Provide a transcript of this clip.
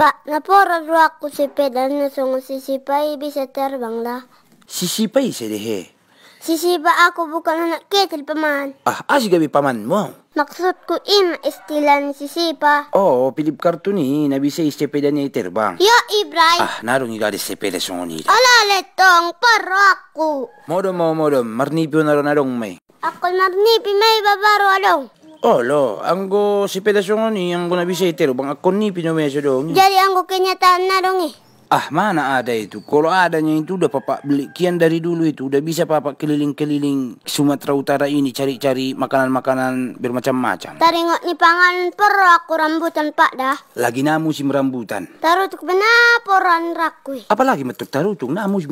Pak, napora ro ako si pedan na sung sisipay bisa terbang lah. Sisipay sedehe. Sisipa ako bukan anak ketil paman. Ah, as gabi paman mo? Maksud ko ina istila ni sisipa. oh, pilip karto ni, nabisa istepeda ni terbang. Yo, ya, ibrai Ah, narong igari sepeda sung unita. Ala, letong, paro ako. Modom mo, modom, marnipyo narung narong may. Ako marnipi may babaro along. Oh lo, anggo si pedasongan ni anggo na bisaitero bang akon ni pinomeso dong. Jadi anggo kenyataan na dong eh. Ah mana ada itu? Kalau adanya itu udah papa beli kian dari dulu itu udah bisa papa keliling-keliling Sumatera Utara ini cari-cari makanan-makanan bermacam-macam. Taringok ni pangan per aku rambutan pak dah. Lagi namu si merambutan. Tarutuk benar poran rakui. Apalagi metuk tarutuk namu sim